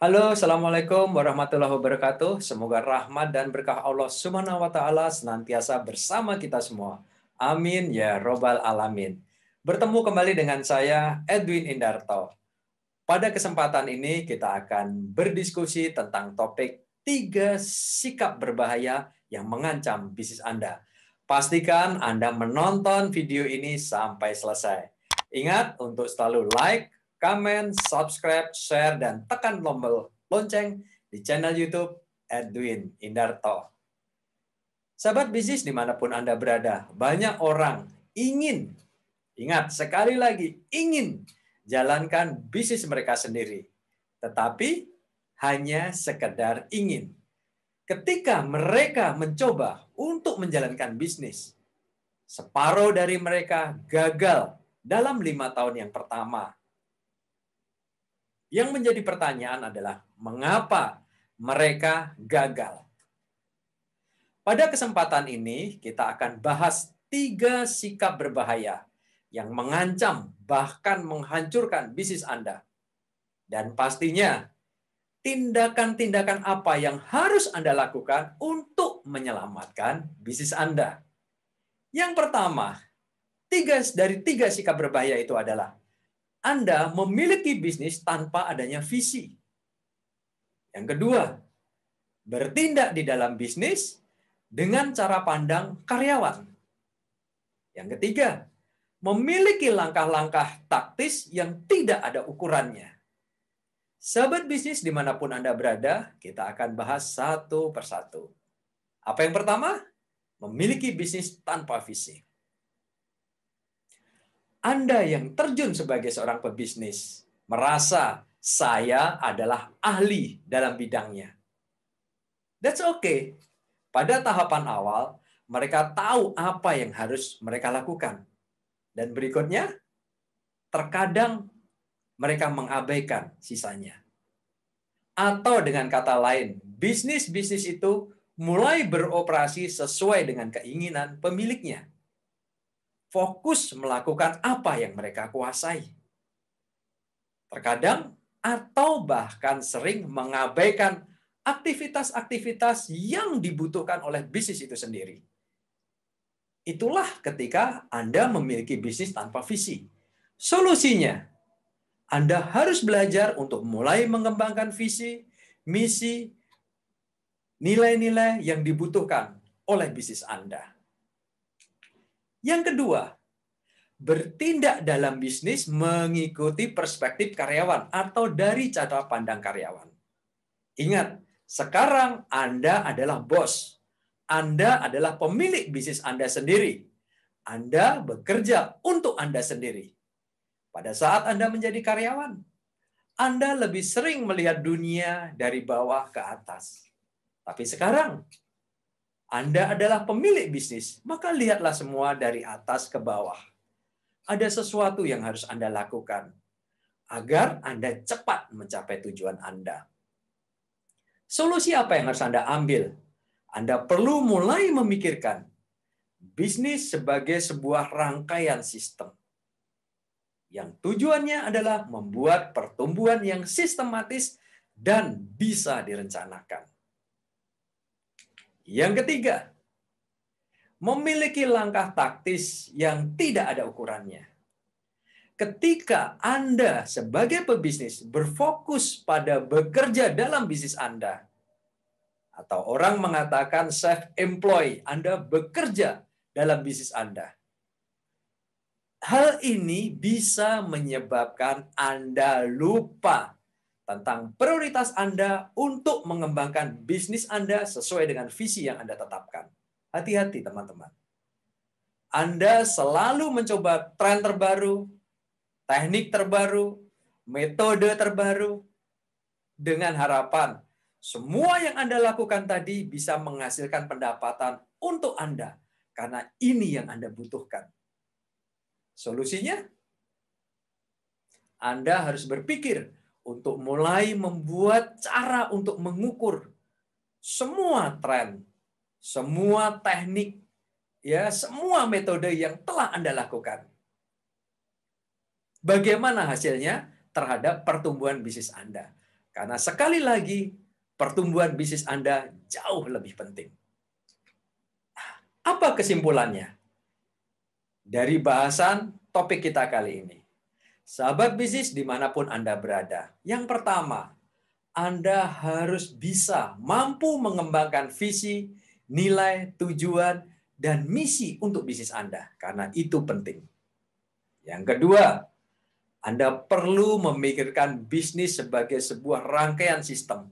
Halo, Assalamualaikum warahmatullahi wabarakatuh. Semoga rahmat dan berkah Allah Subhanahu wa taala senantiasa bersama kita semua. Amin ya robbal alamin. Bertemu kembali dengan saya Edwin Indarto. Pada kesempatan ini kita akan berdiskusi tentang topik tiga sikap berbahaya yang mengancam bisnis Anda. Pastikan Anda menonton video ini sampai selesai. Ingat untuk selalu like, Komen, subscribe, share, dan tekan tombol lonceng di channel YouTube Edwin Indarto. Sahabat bisnis dimanapun Anda berada, banyak orang ingin, ingat sekali lagi, ingin jalankan bisnis mereka sendiri. Tetapi hanya sekedar ingin. Ketika mereka mencoba untuk menjalankan bisnis, separuh dari mereka gagal dalam lima tahun yang pertama, yang menjadi pertanyaan adalah mengapa mereka gagal. Pada kesempatan ini kita akan bahas tiga sikap berbahaya yang mengancam bahkan menghancurkan bisnis Anda. Dan pastinya tindakan-tindakan apa yang harus Anda lakukan untuk menyelamatkan bisnis Anda. Yang pertama, tiga dari tiga sikap berbahaya itu adalah anda memiliki bisnis tanpa adanya visi. Yang kedua, bertindak di dalam bisnis dengan cara pandang karyawan. Yang ketiga, memiliki langkah-langkah taktis yang tidak ada ukurannya. Sahabat bisnis dimanapun Anda berada, kita akan bahas satu persatu. Apa yang pertama? Memiliki bisnis tanpa visi. Anda yang terjun sebagai seorang pebisnis merasa saya adalah ahli dalam bidangnya. That's okay. Pada tahapan awal, mereka tahu apa yang harus mereka lakukan. Dan berikutnya, terkadang mereka mengabaikan sisanya. Atau dengan kata lain, bisnis-bisnis itu mulai beroperasi sesuai dengan keinginan pemiliknya fokus melakukan apa yang mereka kuasai. Terkadang atau bahkan sering mengabaikan aktivitas-aktivitas yang dibutuhkan oleh bisnis itu sendiri. Itulah ketika Anda memiliki bisnis tanpa visi. Solusinya, Anda harus belajar untuk mulai mengembangkan visi, misi, nilai-nilai yang dibutuhkan oleh bisnis Anda. Yang kedua, bertindak dalam bisnis mengikuti perspektif karyawan atau dari cara pandang karyawan. Ingat, sekarang Anda adalah bos. Anda adalah pemilik bisnis Anda sendiri. Anda bekerja untuk Anda sendiri. Pada saat Anda menjadi karyawan, Anda lebih sering melihat dunia dari bawah ke atas. Tapi sekarang, anda adalah pemilik bisnis, maka lihatlah semua dari atas ke bawah. Ada sesuatu yang harus Anda lakukan agar Anda cepat mencapai tujuan Anda. Solusi apa yang harus Anda ambil? Anda perlu mulai memikirkan bisnis sebagai sebuah rangkaian sistem yang tujuannya adalah membuat pertumbuhan yang sistematis dan bisa direncanakan. Yang ketiga, memiliki langkah taktis yang tidak ada ukurannya. Ketika Anda sebagai pebisnis berfokus pada bekerja dalam bisnis Anda, atau orang mengatakan self-employed, Anda bekerja dalam bisnis Anda. Hal ini bisa menyebabkan Anda lupa tentang prioritas Anda untuk mengembangkan bisnis Anda sesuai dengan visi yang Anda tetapkan. Hati-hati teman-teman. Anda selalu mencoba tren terbaru, teknik terbaru, metode terbaru dengan harapan semua yang Anda lakukan tadi bisa menghasilkan pendapatan untuk Anda karena ini yang Anda butuhkan. Solusinya Anda harus berpikir untuk mulai membuat cara untuk mengukur semua tren, semua teknik, ya, semua metode yang telah Anda lakukan. Bagaimana hasilnya terhadap pertumbuhan bisnis Anda? Karena sekali lagi pertumbuhan bisnis Anda jauh lebih penting. Apa kesimpulannya dari bahasan topik kita kali ini? Sahabat bisnis dimanapun Anda berada, yang pertama, Anda harus bisa mampu mengembangkan visi, nilai, tujuan, dan misi untuk bisnis Anda, karena itu penting. Yang kedua, Anda perlu memikirkan bisnis sebagai sebuah rangkaian sistem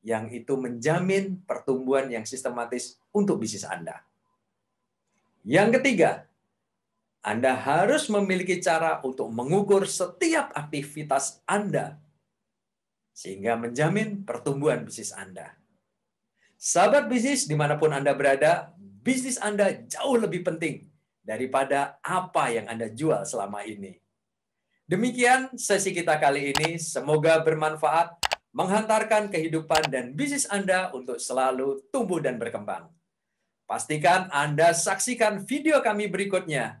yang itu menjamin pertumbuhan yang sistematis untuk bisnis Anda. Yang ketiga, anda harus memiliki cara untuk mengukur setiap aktivitas Anda sehingga menjamin pertumbuhan bisnis Anda. Sahabat bisnis, dimanapun Anda berada, bisnis Anda jauh lebih penting daripada apa yang Anda jual selama ini. Demikian sesi kita kali ini. Semoga bermanfaat, menghantarkan kehidupan dan bisnis Anda untuk selalu tumbuh dan berkembang. Pastikan Anda saksikan video kami berikutnya